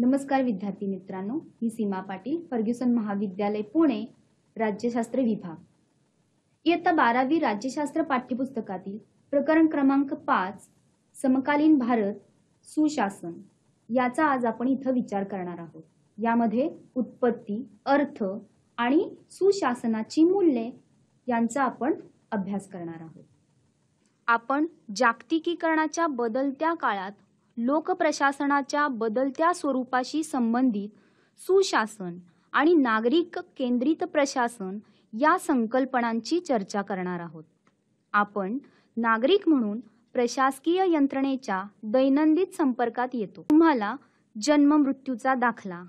नमस्कार विद्यार्थी मित्रांनो मी सीमा पाटील फर्ग्युसन महाविद्यालय पुणे राज्यशास्त्र विभाग इयत्ता बारावी राज्यशास्त्र पाठ्यपुस्तकातील प्रकरण क्रमांक पाच समकालीन भारत सुशासन याचा आज आपण इथं विचार करणार आहोत यामध्ये उत्पत्ती अर्थ आणि सुशासनाची मूल्ये यांचा आपण अभ्यास करणार आहोत आपण जागतिकीकरणाच्या बदलत्या काळात लोकप्रशासनाच्या बदलत्या स्वरूपाशी संबंधित सुशासन आणि नागरिक केंद्रित प्रशासन या संकल्पनांची चर्चा करणार आहोत आपण नागरिक म्हणून प्रशासकीय यंत्रणेच्या दैनंदिन संपर्कात येतो तुम्हाला जन्म मृत्यूचा दाखला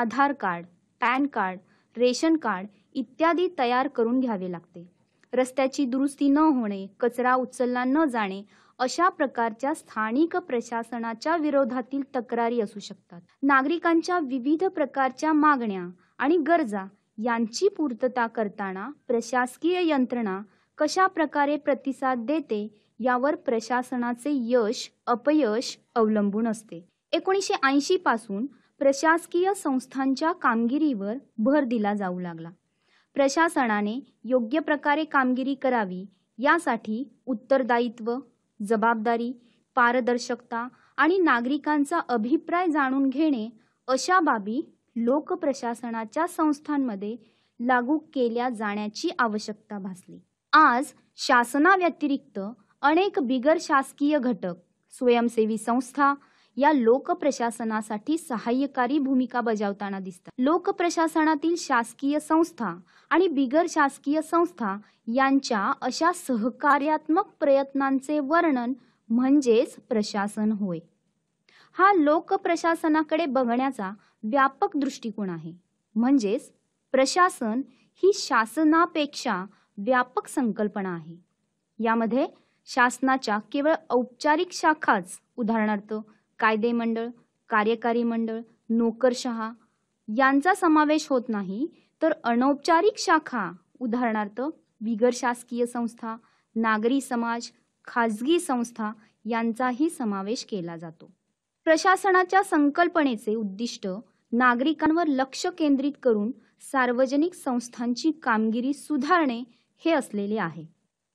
Aadhaar card PAN card ration card इत्यादी तयार करून घ्यावे लागते रस्त्याची दुरुस्ती न होणे कचरा उचलला न जाणे अशा प्रकारच्या स्थानिक प्रशासनाच्या विरोधातील तक्रारी असू शकतात नागरिकांच्या विविध प्रकारच्या मागण्या आणि गरजा यांची पूर्तता करताना प्रशासकीय यंत्रणा कशा प्रकारे प्रतिसाद देते यावर प्रशासनाचे यश अपयश अवलंबून असते एकोणीसशे ऐंशी पासून प्रशासकीय संस्थांच्या कामगिरीवर भर दिला जाऊ लागला प्रशासनाने योग्य प्रकारे कामगिरी करावी यासाठी उत्तरदायित्व जबाबदारी पारदर्शकता आणि नागरिकांचा अभिप्राय जाणून घेणे अशा बाबी लोकप्रशासनाच्या संस्थांमध्ये लागू केल्या जाण्याची आवश्यकता भासली आज शासनाव्यतिरिक्त अनेक बिगर शासकीय घटक स्वयंसेवी संस्था या लोकप्रशासनासाठी सहाय्यकारी भूमिका बजावताना दिसतात लोकप्रशासनातील शासकीय संस्था आणि बिगर शासकीय संस्था यांच्या अशा सहकार्यात्मक प्रयत्नांचे वर्णन म्हणजेच प्रशासन होय हा लोकप्रशासनाकडे बघण्याचा व्यापक दृष्टिकोन आहे म्हणजेच प्रशासन ही शासनापेक्षा व्यापक संकल्पना आहे यामध्ये शासनाच्या केवळ औपचारिक शाखाच उदाहरणार्थ कायदे मंडळ कार्यकारी मंडळ नोकरशहा यांचा समावेश होत नाही तर अनौपचारिक शाखा उदाहरणार्थ बिगर शासकीय संस्था नागरी समाज खाजगी संस्था यांचाही समावेश केला जातो प्रशासनाच्या संकल्पनेचे उद्दिष्ट नागरिकांवर लक्ष केंद्रित करून सार्वजनिक संस्थांची कामगिरी सुधारणे हे असलेले आहे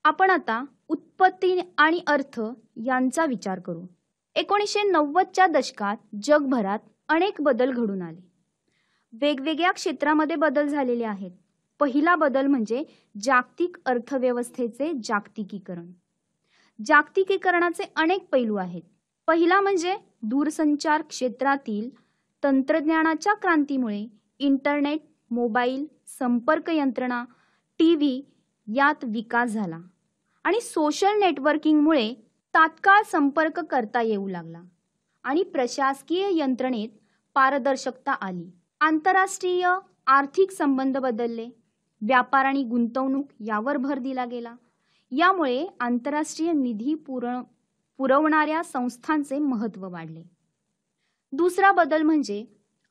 आपण आता उत्पत्ती आणि अर्थ यांचा विचार करू एकोणीसशे नव्वदच्या दशकात जगभरात अनेक बदल घडून आले वेगवेगळ्या क्षेत्रामध्ये बदल झालेले आहेत पहिला बदल म्हणजे जागतिक अर्थव्यवस्थेचे जागतिकीकरण जागतिकीकरणाचे अनेक पैलू आहेत पहिला म्हणजे दूरसंचार क्षेत्रातील तंत्रज्ञानाच्या क्रांतीमुळे इंटरनेट मोबाईल संपर्क यंत्रणा टी व्ही यात विकास झाला आणि सोशल नेटवर्किंगमुळे तात्काळ संपर्क करता येऊ लागला आणि प्रशासकीय यंत्रणेत पारदर्शकता आली आंतरराष्ट्रीय आर्थिक संबंध बदलले व्यापार आणि गुंतवणूक यावर भर दिला गेला यामुळे आंतरराष्ट्रीय निधी पुरवणाऱ्या संस्थांचे महत्त्व वाढले दुसरा बदल म्हणजे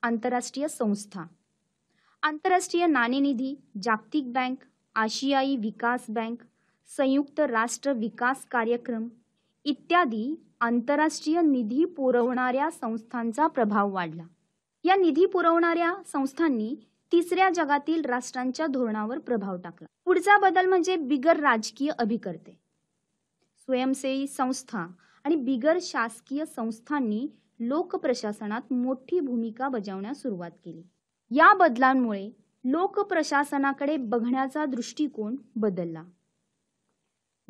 आंतरराष्ट्रीय संस्था आंतरराष्ट्रीय नाणेनिधी जागतिक बँक आशियाई विकास बँक संयुक्त राष्ट्र विकास कार्यक्रम इत्यादी आंतरराष्ट्रीय निधी पुरवणाऱ्या संस्थांचा प्रभाव वाढला या निधी पुरवणाऱ्या संस्थांनी तिसऱ्या जगातील राष्ट्रांच्या धोरणावर प्रभाव टाकला पुढचा बदल म्हणजे बिगर राजकीय अभिकर्ते स्वयंसेवी संस्था आणि बिगर शासकीय संस्थांनी लोकप्रशासनात मोठी भूमिका बजावण्यास सुरुवात केली या बदलांमुळे लोकप्रशासनाकडे बघण्याचा दृष्टिकोन बदलला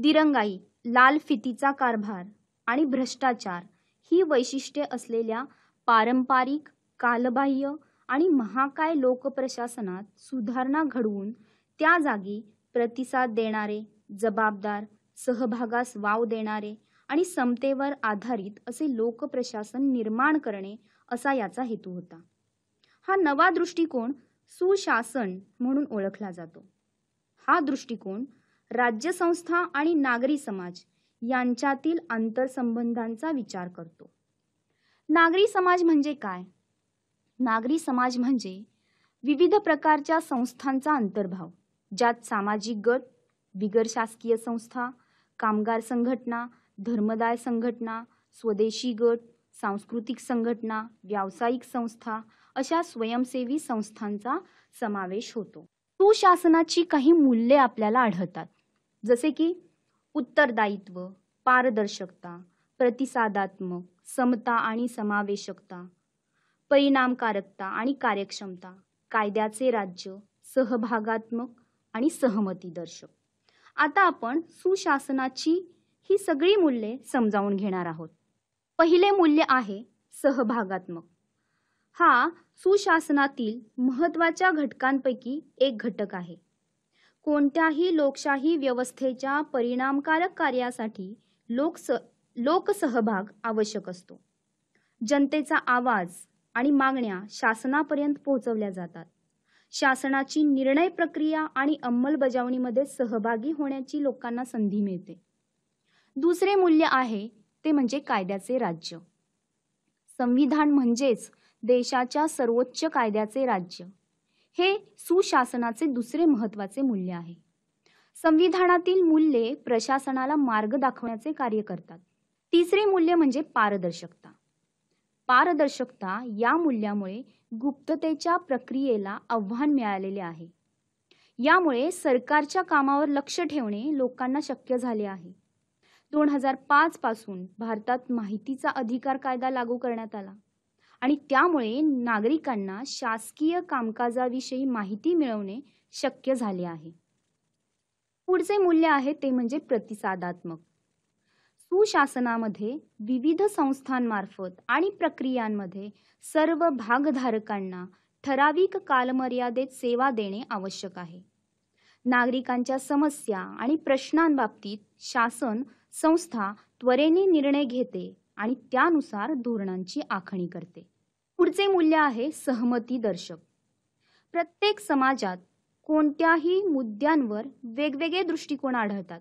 दिरंगाई लाल फितीचा कारभार आणि भ्रष्टाचार ही वैशिष्ट्ये असलेल्या पारंपरिक कालबाह्य आणि महाकाय लोकप्रशासनात सुधारणा घडवून त्या जागी प्रतिसाद देणारे जबाबदार सहभागास वाव देणारे आणि समतेवर आधारित असे लोकप्रशासन निर्माण करणे असा याचा हेतू होता हा नवा दृष्टिकोन सुशासन म्हणून ओळखला जातो हा दृष्टिकोन राज्य संस्था आणि नागरी समाज यांच्यातील आंतरसंबंधांचा विचार करतो नागरी समाज म्हणजे काय नागरी समाज म्हणजे विविध प्रकारच्या संस्थांचा अंतर्भाव ज्यात सामाजिक गट शासकीय संस्था कामगार संघटना धर्मदाय संघटना स्वदेशी गट सांस्कृतिक संघटना व्यावसायिक संस्था अशा स्वयंसेवी संस्थांचा समावेश होतो सुशासनाची काही मूल्ये आपल्याला आढळतात जसे की उत्तरदायित्व पारदर्शकता प्रतिसादात्मक समता आणि समावेशकता परिणामकारकता आणि कार्यक्षमता कायद्याचे राज्य सहभागात्मक आणि सहमतीदर्शक आता आपण सुशासनाची ही सगळी मूल्ये समजावून घेणार आहोत पहिले मूल्य आहे सहभागात्मक हा सुशासनातील महत्त्वाच्या घटकांपैकी एक घटक आहे कोणत्याही लोकशाही व्यवस्थेच्या परिणामकारक कार्यासाठी लोकस लोकसहभाग आवश्यक असतो जनतेचा आवाज आणि मागण्या शासनापर्यंत पोहोचवल्या जातात शासनाची निर्णय प्रक्रिया आणि अंमलबजावणीमध्ये सहभागी होण्याची लोकांना संधी मिळते दुसरे मूल्य आहे ते म्हणजे कायद्याचे राज्य संविधान म्हणजेच देशाच्या सर्वोच्च कायद्याचे राज्य हे सुशासनाचे दुसरे महत्वाचे मूल्य आहे संविधानातील मूल्ये प्रशासनाला मार्ग दाखवण्याचे कार्य करतात तिसरे मूल्य म्हणजे पारदर्शकता पारदर्शकता या मूल्यामुळे गुप्ततेच्या प्रक्रियेला आव्हान मिळालेले आहे यामुळे सरकारच्या कामावर लक्ष ठेवणे लोकांना शक्य झाले आहे दोन हजार पाच पासून भारतात माहितीचा अधिकार कायदा लागू करण्यात आला आणि त्यामुळे नागरिकांना शासकीय कामकाजाविषयी माहिती मिळवणे शक्य झाले आहे पुढचे मूल्य आहे ते म्हणजे प्रतिसादात्मक सुशासनामध्ये विविध संस्थांमार्फत आणि प्रक्रियांमध्ये सर्व भागधारकांना ठराविक कालमर्यादेत सेवा देणे आवश्यक आहे नागरिकांच्या समस्या आणि प्रश्नांबाबतीत शासन संस्था त्वरेने निर्णय घेते आणि त्यानुसार धोरणांची आखणी करते पुढचे मूल्य आहे सहमती दर्शक प्रत्येक समाजात कोणत्याही मुद्द्यांवर वेगवेगळे दृष्टिकोन आढळतात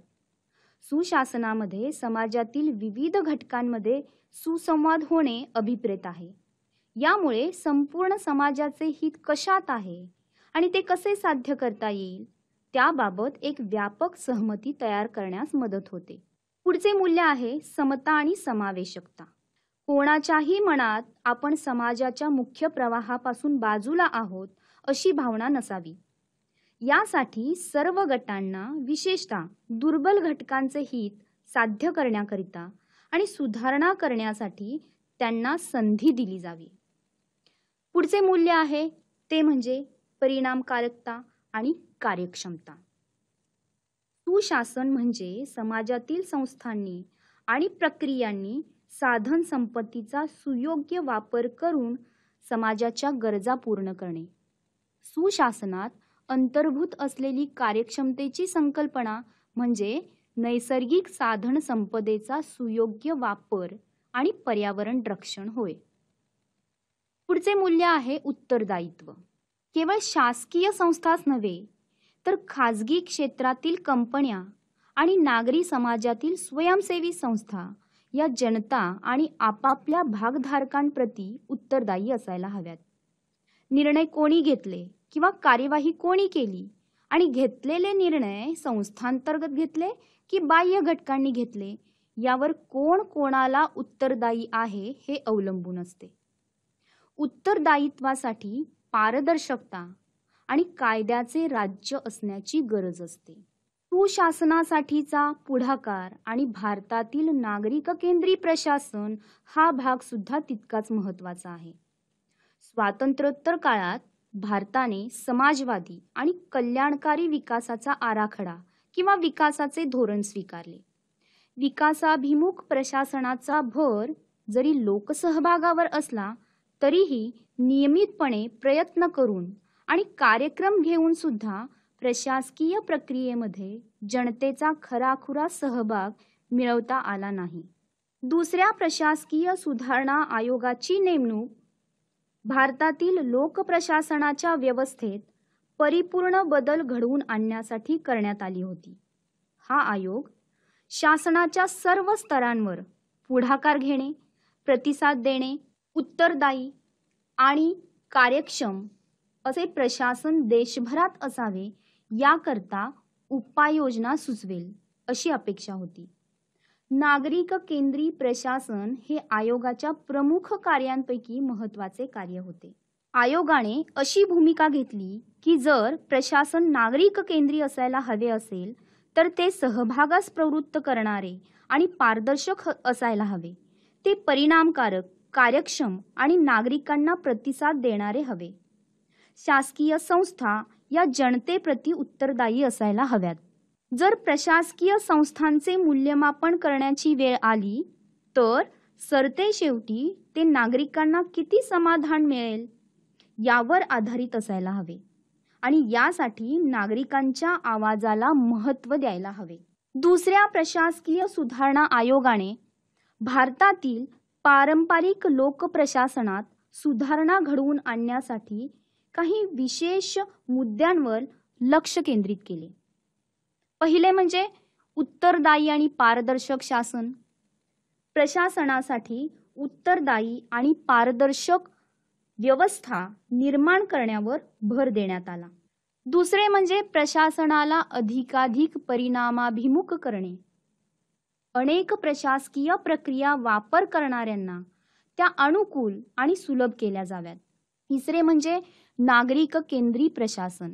सुशासनामध्ये समाजातील विविध घटकांमध्ये सुसंवाद होणे अभिप्रेत आहे यामुळे संपूर्ण समाजाचे हित कशात आहे आणि ते कसे साध्य करता येईल त्याबाबत एक व्यापक सहमती तयार करण्यास मदत होते पुढचे मूल्य आहे समता आणि समावेशकता कोणाच्याही मनात आपण समाजाच्या मुख्य प्रवाहापासून बाजूला आहोत अशी भावना नसावी यासाठी सर्व गटांना विशेषतः दुर्बल घटकांचे हित साध्य करण्याकरिता आणि सुधारणा करण्यासाठी त्यांना संधी दिली जावी पुढचे मूल्य आहे ते म्हणजे परिणामकारकता आणि कार्यक्षमता सुशासन म्हणजे समाजातील संस्थांनी आणि प्रक्रियांनी साधन संपत्तीचा सुयोग्य वापर करून समाजाच्या गरजा पूर्ण करणे सुशासनात अंतर्भूत असलेली कार्यक्षमतेची संकल्पना म्हणजे नैसर्गिक साधन संपदेचा सुयोग्य वापर आणि पर्यावरण रक्षण होय पुढचे मूल्य आहे उत्तरदायित्व केवळ शासकीय संस्थाच नव्हे तर खाजगी क्षेत्रातील कंपन्या आणि नागरी समाजातील स्वयंसेवी संस्था या जनता आणि आपापल्या भागधारकांप्रती उत्तरदायी असायला हव्यात निर्णय कोणी घेतले किंवा कार्यवाही कोणी केली आणि घेतलेले निर्णय संस्थांतर्गत घेतले की बाह्य घटकांनी घेतले यावर कोण कोणाला उत्तरदायी आहे हे अवलंबून असते उत्तरदायित्वासाठी पारदर्शकता आणि कायद्याचे राज्य असण्याची गरज असते सुशासनासाठीचा पुढाकार आणि भारतातील नागरिक केंद्री प्रशासन हा भाग सुद्धा तितकाच महत्वाचा आहे स्वातंत्र्योत्तर काळात भारताने समाजवादी आणि कल्याणकारी विकासाचा आराखडा किंवा विकासाचे धोरण स्वीकारले विकासाभिमुख प्रशासनाचा भर जरी लोकसहभागावर असला तरीही नियमितपणे प्रयत्न करून आणि कार्यक्रम घेऊन सुद्धा प्रशासकीय प्रक्रियेमध्ये जनतेचा खराखुरा सहभाग मिळवता आला नाही दुसऱ्या प्रशासकीय सुधारणा आयोगाची नेमणूक भारतातील लोकप्रशासनाच्या व्यवस्थेत परिपूर्ण बदल घडवून आणण्यासाठी करण्यात आली होती हा आयोग शासनाच्या सर्व स्तरांवर पुढाकार घेणे प्रतिसाद देणे उत्तरदायी आणि कार्यक्षम असे प्रशासन देशभरात असावे याकरता उपाययोजना सुचवेल अशी अपेक्षा होती नागरिक केंद्री प्रशासन हे आयोगाच्या प्रमुख कार्यांपैकी महत्वाचे कार्य होते आयोगाने अशी भूमिका घेतली की जर प्रशासन नागरिक केंद्रीय असायला हवे असेल तर ते सहभागास प्रवृत्त करणारे आणि पारदर्शक असायला हवे ते परिणामकारक कार्यक्षम आणि नागरिकांना प्रतिसाद देणारे हवे शासकीय संस्था या जनतेप्रती उत्तरदायी असायला हव्यात जर प्रशासकीय संस्थांचे मूल्यमापन करण्याची वेळ आली तर सरते शेवटी ते नागरिकांना किती समाधान मिळेल यावर आधारित असायला हवे आणि यासाठी नागरिकांच्या आवाजाला महत्त्व द्यायला हवे दुसऱ्या प्रशासकीय सुधारणा आयोगाने भारतातील पारंपरिक लोकप्रशासनात सुधारणा घडवून आणण्यासाठी काही विशेष मुद्द्यांवर लक्ष केंद्रित केले पहिले म्हणजे उत्तरदायी आणि पारदर्शक शासन प्रशासनासाठी उत्तरदायी आणि पारदर्शक व्यवस्था निर्माण करण्यावर भर देण्यात आला दुसरे म्हणजे प्रशासनाला अधिकाधिक परिणामाभिमुख करणे अनेक प्रशासकीय प्रक्रिया वापर करणाऱ्यांना त्या अनुकूल आणि सुलभ केल्या जाव्यात तिसरे म्हणजे नागरिक केंद्री प्रशासन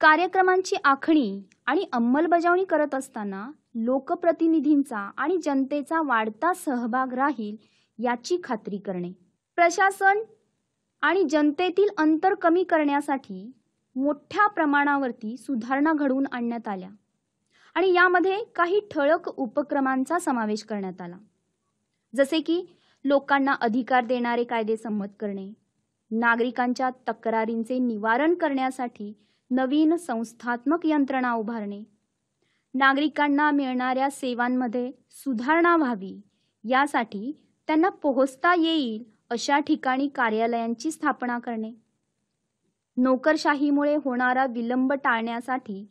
कार्यक्रमांची आखणी आणि अंमलबजावणी करत असताना लोकप्रतिनिधींचा आणि जनतेचा वाढता सहभाग राहील याची खात्री करणे प्रशासन आणि जनतेतील अंतर कमी करण्यासाठी मोठ्या प्रमाणावरती सुधारणा घडवून आणण्यात आल्या आणि यामध्ये काही ठळक उपक्रमांचा समावेश करण्यात आला जसे की लोकांना अधिकार देणारे कायदे संमत करणे नागरिकांच्या तक्रारींचे निवारण करण्यासाठी नवीन संस्थात्मक यंत्रणा उभारणे नागरिकांना मिळणाऱ्या सेवांमध्ये सुधारणा व्हावी यासाठी त्यांना पोहोचता येईल अशा ठिकाणी कार्यालयांची स्थापना करणे नोकरशाहीमुळे होणारा विलंब टाळण्यासाठी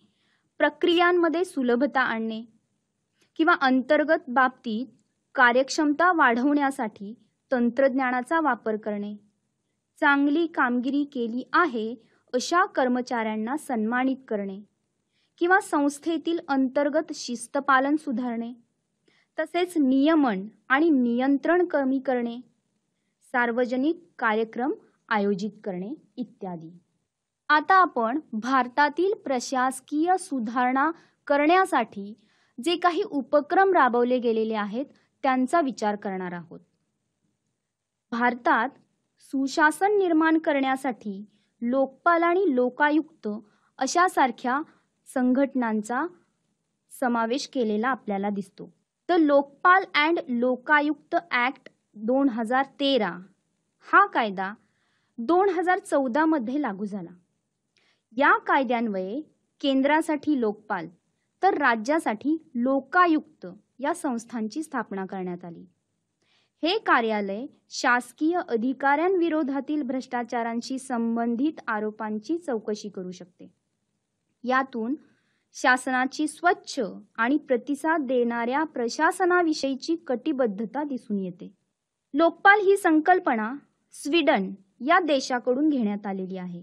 प्रक्रियांमध्ये सुलभता आणणे किंवा अंतर्गत बाबतीत कार्यक्षमता वाढवण्यासाठी तंत्रज्ञानाचा वापर करणे चांगली कामगिरी केली आहे अशा कर्मचाऱ्यांना सन्मानित करणे किंवा संस्थेतील अंतर्गत शिस्तपालन सुधारणे तसेच नियमन आणि नियंत्रण कमी करणे सार्वजनिक कार्यक्रम आयोजित करणे इत्यादी आता आपण भारतातील प्रशासकीय सुधारणा करण्यासाठी जे काही उपक्रम राबवले गेलेले आहेत त्यांचा विचार करणार आहोत भारतात सुशासन निर्माण करण्यासाठी लोकपाल आणि लोकायुक्त अशा सारख्या संघटनांचा समावेश केलेला आपल्याला दिसतो तर लोकपाल अँड लोकायुक्त ऍक्ट दोन हजार तेरा हा कायदा दोन हजार चौदामध्ये लागू झाला या कायद्यान्वये केंद्रासाठी लोकपाल तर राज्यासाठी लोकायुक्त या संस्थांची स्थापना करण्यात आली हे कार्यालय शासकीय अधिकाऱ्यांविरोधातील भ्रष्टाचारांशी संबंधित आरोपांची चौकशी करू शकते यातून शासनाची स्वच्छ आणि प्रतिसाद देणाऱ्या प्रशासनाविषयीची कटिबद्धता दिसून येते लोकपाल ही संकल्पना स्वीडन या देशाकडून घेण्यात आलेली आहे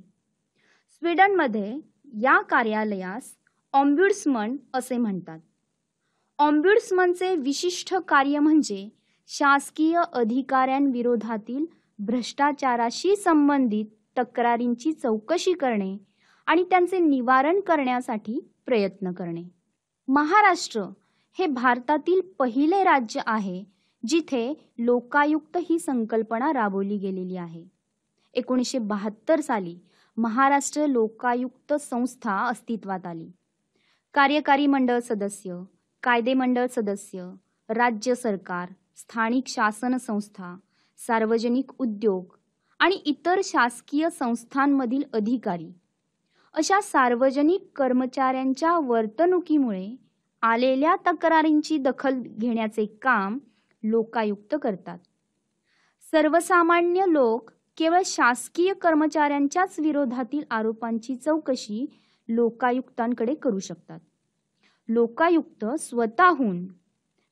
स्वीडनमध्ये या कार्यालयास ऑम्ब्युड्समन असे म्हणतात ऑम्ब्युड्समनचे विशिष्ट कार्य म्हणजे शासकीय अधिकाऱ्यांविरोधातील भ्रष्टाचाराशी संबंधित तक्रारींची चौकशी करणे आणि त्यांचे निवारण करण्यासाठी प्रयत्न करणे महाराष्ट्र हे भारतातील पहिले राज्य आहे जिथे लोकायुक्त ही संकल्पना राबवली गेलेली आहे एकोणीसशे बहात्तर साली महाराष्ट्र लोकायुक्त संस्था अस्तित्वात आली कार्यकारी मंडळ सदस्य कायदे मंडळ सदस्य राज्य सरकार स्थानिक शासन संस्था सार्वजनिक उद्योग आणि इतर शासकीय संस्थांमधील अधिकारी अशा सार्वजनिक कर्मचाऱ्यांच्या वर्तणुकीमुळे आलेल्या तक्रारींची दखल घेण्याचे काम लोकायुक्त करतात सर्वसामान्य लोक केवळ शासकीय कर्मचाऱ्यांच्याच विरोधातील आरोपांची चौकशी लोकायुक्तांकडे करू शकतात लोकायुक्त स्वतःहून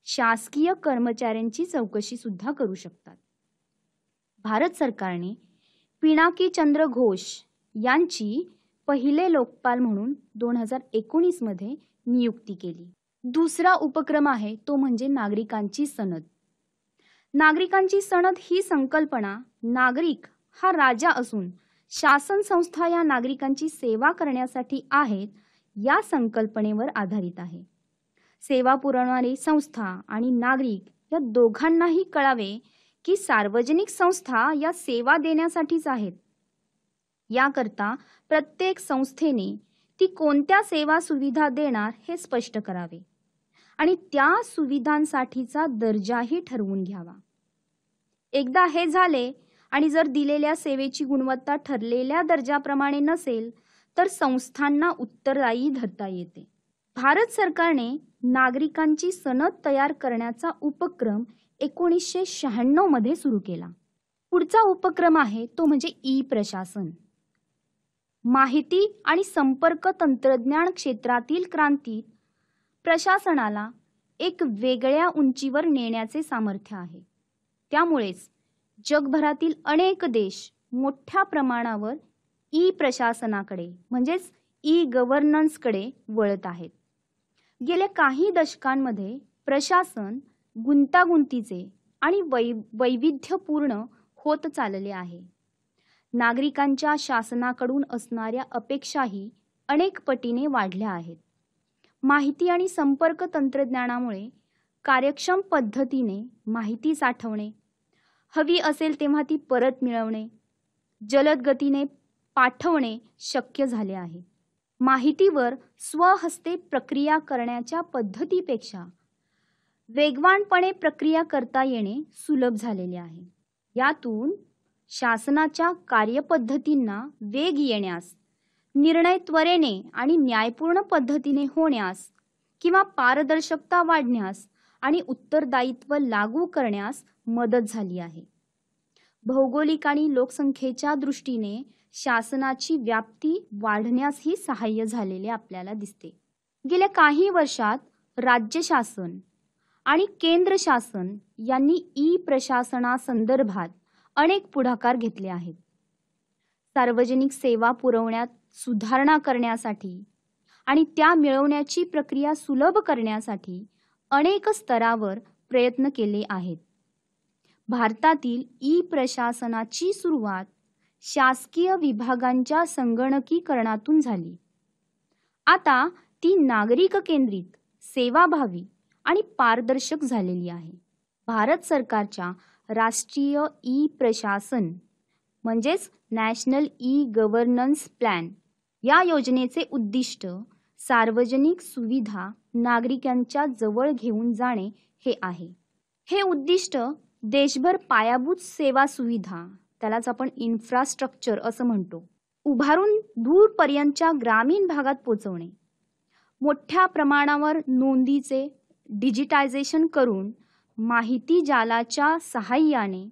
शासकीय कर्मचाऱ्यांची चौकशी सुद्धा करू शकतात भारत सरकारने पिनाकी चंद्र घोष यांची पहिले लोकपाल म्हणून दोन हजार एकोणीसमध्ये नियुक्ती केली दुसरा उपक्रम आहे तो म्हणजे नागरिकांची सनद नागरिकांची सनद ही संकल्पना नागरिक हा राजा असून शासन संस्था या नागरिकांची सेवा करण्यासाठी आहेत या संकल्पनेवर आधारित आहे सेवा पुरवणारी संस्था आणि नागरिक या दोघांनाही कळावे की सार्वजनिक संस्था या सेवा देण्यासाठीच आहेत याकरता प्रत्येक संस्थेने ती कोणत्या सेवा सुविधा देणार हे स्पष्ट करावे आणि त्या सुविधांसाठीचा दर्जाही ठरवून घ्यावा एकदा हे झाले आणि जर दिलेल्या सेवेची गुणवत्ता ठरलेल्या दर्जाप्रमाणे नसेल तर संस्थांना उत्तरदायी धरता येते भारत सरकारने नागरिकांची सनद तयार करण्याचा उपक्रम एकोणीसशे मध्ये सुरू केला पुढचा उपक्रम आहे तो म्हणजे ई प्रशासन माहिती आणि संपर्क तंत्रज्ञान क्षेत्रातील क्रांतीत प्रशासनाला एक वेगळ्या उंचीवर नेण्याचे सामर्थ्य आहे त्यामुळेच जगभरातील अनेक देश मोठ्या प्रमाणावर ई प्रशासनाकडे म्हणजेच ई गव्हर्नन्सकडे वळत आहेत गेल्या काही दशकांमध्ये प्रशासन गुंतागुंतीचे आणि वै वैविध्यपूर्ण होत चालले आहे नागरिकांच्या शासनाकडून असणाऱ्या अपेक्षाही अनेक पटीने वाढल्या आहेत माहिती आणि संपर्क तंत्रज्ञानामुळे कार्यक्षम पद्धतीने माहिती साठवणे हवी असेल तेव्हा ती परत मिळवणे जलद गतीने पाठवणे शक्य झाले आहे माहितीवर स्वहस्ते प्रक्रिया करण्याच्या पद्धतीपेक्षा वेगवानपणे प्रक्रिया करता येणे सुलभ झालेले आहे यातून शासनाच्या कार्यपद्धतींना वेग येण्यास निर्णय त्वरेने आणि न्यायपूर्ण पद्धतीने होण्यास किंवा पारदर्शकता वाढण्यास आणि उत्तरदायित्व लागू करण्यास मदत झाली आहे भौगोलिक आणि लोकसंख्येच्या दृष्टीने शासनाची व्याप्ती वाढण्यासही सहाय्य झालेले आपल्याला दिसते गेल्या काही वर्षात राज्य शासन आणि केंद्र शासन यांनी ई प्रशासनासंदर्भात अनेक पुढाकार घेतले आहेत सार्वजनिक सेवा पुरवण्यात सुधारणा करण्यासाठी आणि त्या मिळवण्याची प्रक्रिया सुलभ करण्यासाठी अनेक स्तरावर प्रयत्न केले आहेत भारतातील ई प्रशासनाची सुरुवात शासकीय विभागांच्या संगणकीकरणातून झाली आता ती नागरिक केंद्रित सेवाभावी आणि पारदर्शक झालेली आहे भारत सरकारच्या राष्ट्रीय ई प्रशासन म्हणजेच नॅशनल ई गव्हर्नन्स प्लॅन या योजनेचे उद्दिष्ट सार्वजनिक सुविधा नागरिकांच्या जवळ घेऊन जाणे हे आहे हे उद्दिष्ट देशभर पायाभूत सेवा सुविधा त्यालाच आपण इन्फ्रास्ट्रक्चर असं म्हणतो उभारून दूरपर्यंतच्या ग्रामीण भागात पोचवणे मोठ्या प्रमाणावर नोंदीचे डिजिटायझेशन करून माहिती जालाच्या सहाय्याने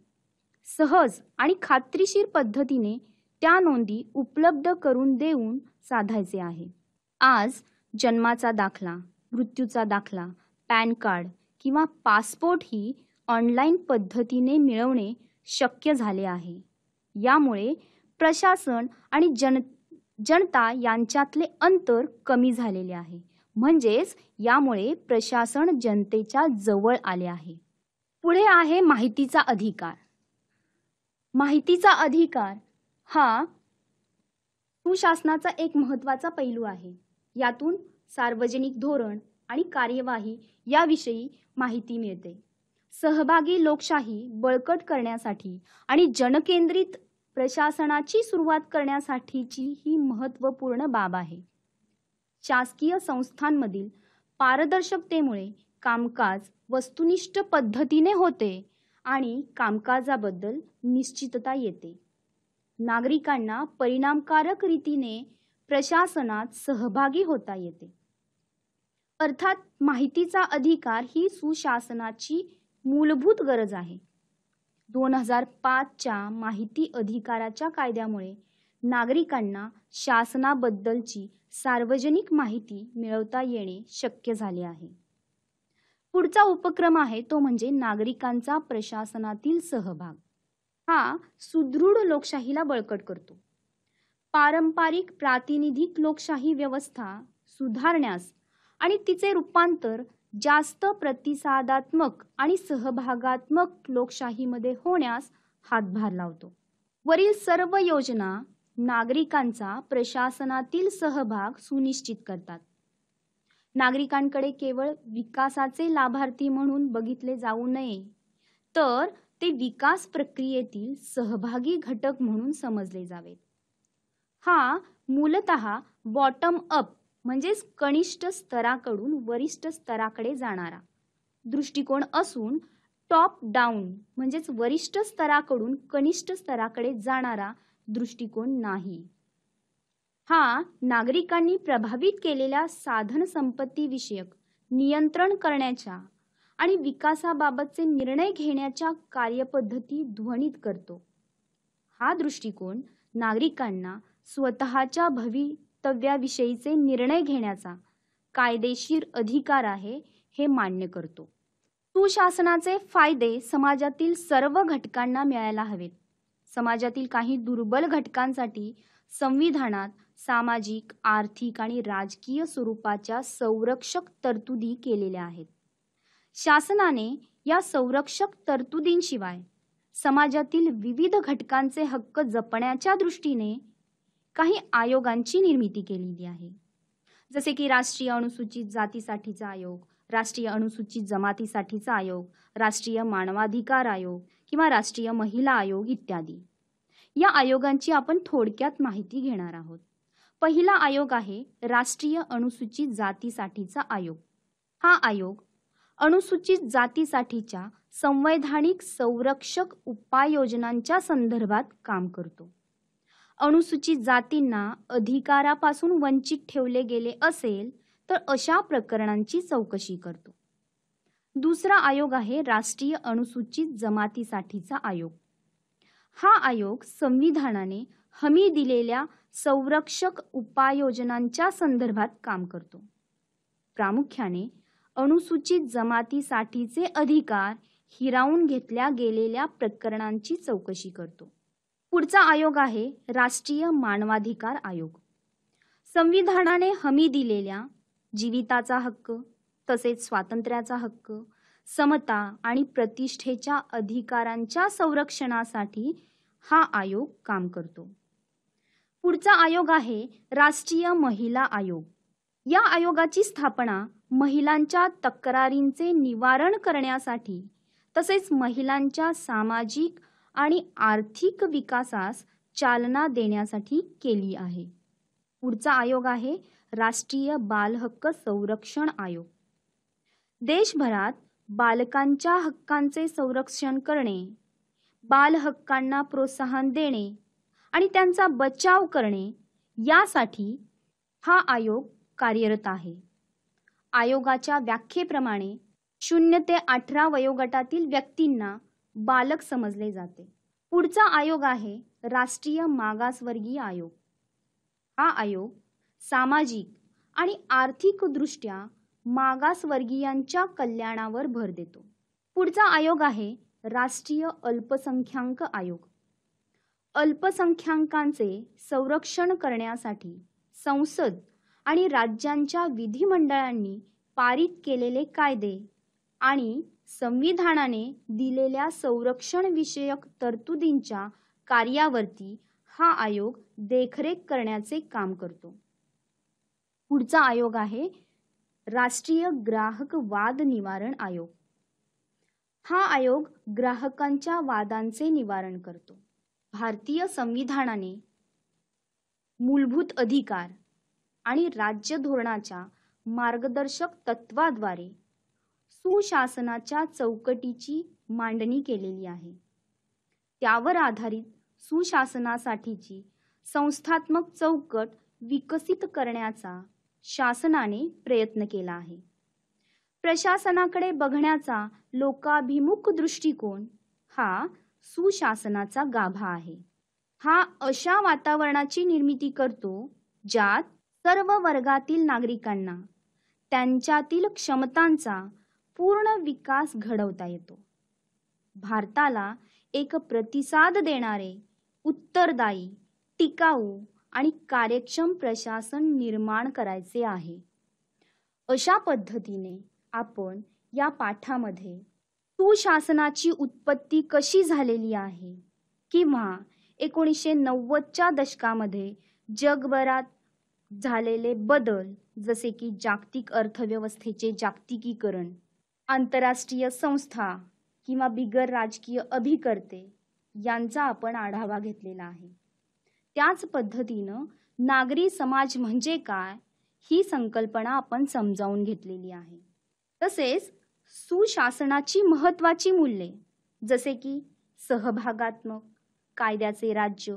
सहज आणि खात्रीशीर पद्धतीने त्या नोंदी उपलब्ध करून देऊन साधायचे आहे आज जन्माचा दाखला मृत्यूचा दाखला पॅन कार्ड किंवा पासपोर्ट ही ऑनलाईन पद्धतीने मिळवणे शक्य झाले आहे यामुळे प्रशासन आणि जन जनता यांच्यातले अंतर कमी झालेले आहे म्हणजेच यामुळे प्रशासन जनतेच्या जवळ आले आहे पुढे आहे माहितीचा अधिकार माहितीचा अधिकार हा सुशासनाचा एक महत्त्वाचा पैलू आहे यातून सार्वजनिक धोरण आणि कार्यवाही याविषयी माहिती मिळते सहभागी लोकशाही बळकट करण्यासाठी आणि जनकेंद्रित प्रशासनाची सुरुवात करण्यासाठीची ही महत्त्वपूर्ण बाब आहे शासकीय संस्थांमधील पारदर्शकतेमुळे कामकाज वस्तुनिष्ठ पद्धतीने होते आणि कामकाजाबद्दल निश्चितता येते नागरिकांना परिणामकारक रीतीने प्रशासनात सहभागी होता येते अर्थात माहितीचा अधिकार ही सुशासनाची मूलभूत गरज आहे दोन हजार पाचच्या माहिती अधिकाराच्या कायद्यामुळे नागरिकांना शासनाबद्दलची सार्वजनिक माहिती मिळवता येणे शक्य झाले आहे पुढचा उपक्रम आहे तो म्हणजे नागरिकांचा प्रशासनातील सहभाग हा सुदृढ लोकशाहीला बळकट करतो पारंपरिक प्रातिनिधिक लोकशाही व्यवस्था सुधारण्यास आणि तिचे रूपांतर जास्त प्रतिसादात्मक आणि सहभागात्मक लोकशाहीमध्ये होण्यास हातभार लावतो वरील सर्व योजना नागरिकांचा प्रशासनातील सहभाग सुनिश्चित करतात नागरिकांकडे केवळ विकासाचे लाभार्थी म्हणून बघितले जाऊ नये तर ते विकास प्रक्रियेतील सहभागी घटक म्हणून समजले जावेत हा मूलत बॉटम अप म्हणजेच कनिष्ठ स्तराकडून वरिष्ठ स्तराकडे जाणारा दृष्टिकोन असून टॉप डाऊन म्हणजेच वरिष्ठ स्तराकडून कनिष्ठ स्तराकडे जाणारा दृष्टिकोन नाही हा नागरिकांनी प्रभावित केलेल्या साधन विषयक नियंत्रण करण्याच्या आणि विकासाबाबतचे निर्णय घेण्याच्या कार्यपद्धती ध्वनित करतो हा दृष्टिकोन नागरिकांना स्वतःच्या भवी कर्तव्याविषयीचे निर्णय घेण्याचा कायदेशीर अधिकार आहे हे मान्य करतो सुशासनाचे फायदे समाजातील सर्व घटकांना मिळायला हवेत समाजातील काही दुर्बल घटकांसाठी संविधानात सामाजिक आर्थिक आणि राजकीय स्वरूपाच्या संरक्षक तरतुदी केलेल्या आहेत शासनाने या संरक्षक तरतुदींशिवाय समाजातील विविध घटकांचे हक्क जपण्याच्या दृष्टीने काही आयोगांची निर्मिती केलेली आहे जसे की राष्ट्रीय अनुसूचित जातीसाठीचा आयोग राष्ट्रीय अनुसूचित जमातीसाठीचा आयोग राष्ट्रीय मानवाधिकार आयोग किंवा राष्ट्रीय महिला आयोग इत्यादी या आयोगांची आपण थोडक्यात माहिती घेणार आहोत पहिला आयोग आहे राष्ट्रीय अनुसूचित जातीसाठीचा आयोग हा आयोग अनुसूचित जातीसाठीच्या संवैधानिक संरक्षक उपाययोजनांच्या संदर्भात काम करतो अनुसूचित जातींना अधिकारापासून वंचित ठेवले गेले असेल तर अशा प्रकरणांची चौकशी करतो दुसरा आयोग आहे राष्ट्रीय अनुसूचित जमातीसाठीचा आयोग हा आयोग संविधानाने हमी दिलेल्या संरक्षक उपाययोजनांच्या संदर्भात काम करतो प्रामुख्याने अनुसूचित जमातीसाठीचे अधिकार हिरावून घेतल्या गेलेल्या प्रकरणांची चौकशी करतो पुढचा आयोग आहे राष्ट्रीय मानवाधिकार आयोग संविधानाने हमी दिलेल्या जीविताचा हक्क तसेच स्वातंत्र्याचा हक्क समता आणि प्रतिष्ठेच्या अधिकारांच्या संरक्षणासाठी हा आयोग काम करतो पुढचा आयोग आहे राष्ट्रीय महिला आयोग या आयोगाची स्थापना महिलांच्या तक्रारींचे निवारण करण्यासाठी तसेच महिलांच्या सामाजिक आणि आर्थिक विकासास चालना देण्यासाठी केली आहे पुढचा आयोग आहे राष्ट्रीय बालहक्क संरक्षण आयोग देशभरात बालकांच्या हक्कांचे संरक्षण करणे बालहक्कांना प्रोत्साहन देणे आणि त्यांचा बचाव करणे यासाठी हा आयोग कार्यरत आहे आयोगाच्या व्याख्येप्रमाणे शून्य ते अठरा वयोगटातील व्यक्तींना बालक समजले जाते पुढचा आयोग आहे राष्ट्रीय मागासवर्गीय आयोग हा आयोग सामाजिक आणि आर्थिकदृष्ट्या मागासवर्गीयांच्या कल्याणावर भर देतो पुढचा आयोग आहे राष्ट्रीय अल्पसंख्याक आयोग अल्पसंख्याकांचे संरक्षण करण्यासाठी संसद आणि राज्यांच्या विधिमंडळांनी पारित केलेले कायदे आणि संविधानाने दिलेल्या संरक्षण विषयक तरतुदींच्या कार्यावरती हा आयोग देखरेख करण्याचे काम करतो पुढचा आयोग आहे राष्ट्रीय ग्राहक वाद निवारण आयोग हा आयोग ग्राहकांच्या वादांचे निवारण करतो भारतीय संविधानाने मूलभूत अधिकार आणि राज्य धोरणाच्या मार्गदर्शक तत्वाद्वारे सुशासनाच्या चौकटीची मांडणी केलेली आहे त्यावर आधारित सुशासनासाठीची संस्थात्मक चौकट विकसित करण्याचा शासनाने प्रयत्न केला आहे प्रशासनाकडे बघण्याचा लोकाभिमुख दृष्टिकोन हा सुशासनाचा गाभा आहे हा अशा वातावरणाची निर्मिती करतो ज्यात सर्व वर्गातील नागरिकांना त्यांच्यातील क्षमतांचा पूर्ण विकास घडवता येतो भारताला एक प्रतिसाद देणारे उत्तरदायी टिकाऊ आणि कार्यक्षम प्रशासन निर्माण करायचे आहे अशा पद्धतीने आपण या पाठामध्ये सुशासनाची उत्पत्ती कशी झालेली आहे किंवा एकोणीसशे नव्वदच्या दशकामध्ये जगभरात झालेले बदल जसे की जागतिक अर्थव्यवस्थेचे जागतिकीकरण आंतरराष्ट्रीय संस्था किंवा बिगर राजकीय अभिकर्ते यांचा आपण आढावा घेतलेला आहे त्याच पद्धतीनं नागरी समाज म्हणजे काय ही संकल्पना आपण समजावून घेतलेली आहे तसेच सुशासनाची महत्त्वाची मूल्ये जसे की सहभागात्मक कायद्याचे राज्य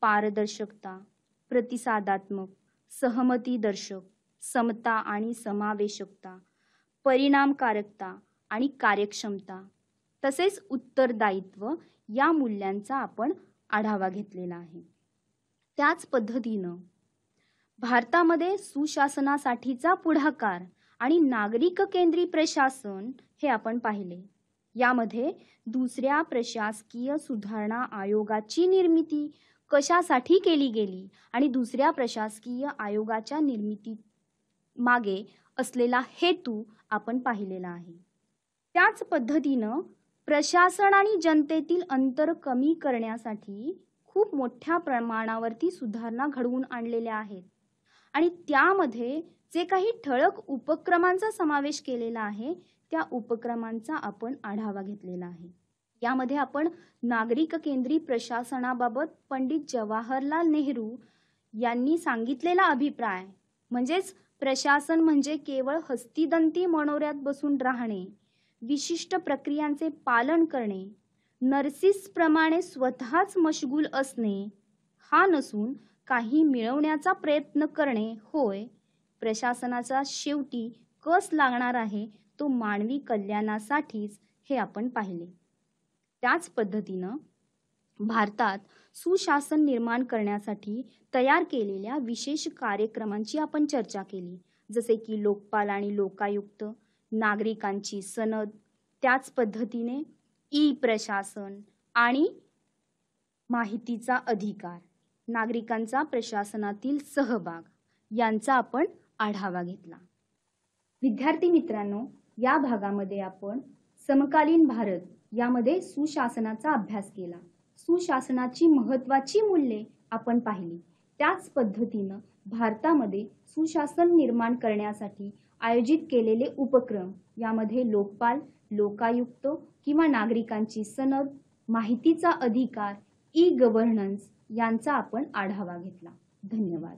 पारदर्शकता प्रतिसादात्मक सहमतीदर्शक समता आणि समावेशकता परिणामकारकता आणि कार्यक्षमता तसेच उत्तरदायित्व या मूल्यांचा आपण आढावा घेतलेला आहे त्याच पद्धतीनं भारतामध्ये सुशासनासाठीचा पुढाकार आणि नागरिक केंद्री प्रशासन हे आपण पाहिले यामध्ये दुसऱ्या प्रशासकीय सुधारणा आयोगाची निर्मिती कशासाठी केली गेली आणि दुसऱ्या प्रशासकीय आयोगाच्या निर्मिती मागे असलेला हेतू आपण पाहिलेला आहे त्याच पद्धतीनं प्रशासन आणि जनतेतील अंतर कमी करण्यासाठी खूप मोठ्या प्रमाणावरती सुधारणा घडवून आणलेल्या आहेत आणि त्यामध्ये जे काही ठळक उपक्रमांचा समावेश केलेला आहे त्या उपक्रमांचा आपण आढावा घेतलेला आहे यामध्ये आपण नागरिक केंद्री प्रशासनाबाबत पंडित जवाहरलाल नेहरू यांनी सांगितलेला अभिप्राय म्हणजेच प्रशासन म्हणजे केवळ हस्तिदंती मनोऱ्यात बसून राहणे विशिष्ट प्रक्रियांचे पालन करणे नर्सिसप्रमाणे स्वतःच मशगूल असणे हा नसून काही मिळवण्याचा प्रयत्न करणे होय प्रशासनाचा शेवटी कस लागणार आहे तो मानवी कल्याणासाठीच हे आपण पाहिले त्याच पद्धतीनं भारतात सुशासन निर्माण करण्यासाठी तयार केलेल्या विशेष कार्यक्रमांची आपण चर्चा केली जसे की लोकपाल आणि लोकायुक्त नागरिकांची सनद त्याच पद्धतीने ई प्रशासन आणि माहितीचा अधिकार नागरिकांचा प्रशासनातील सहभाग यांचा आपण आढावा घेतला विद्यार्थी मित्रांनो या भागामध्ये आपण समकालीन भारत यामध्ये सुशासनाचा अभ्यास केला सुशासनाची महत्वाची मूल्ये आपण पाहिली त्याच पद्धतीनं भारतामध्ये सुशासन निर्माण करण्यासाठी आयोजित केलेले उपक्रम यामध्ये लोकपाल लोकायुक्त किंवा नागरिकांची सनद माहितीचा अधिकार ई गव्हर्नन्स यांचा आपण आढावा घेतला धन्यवाद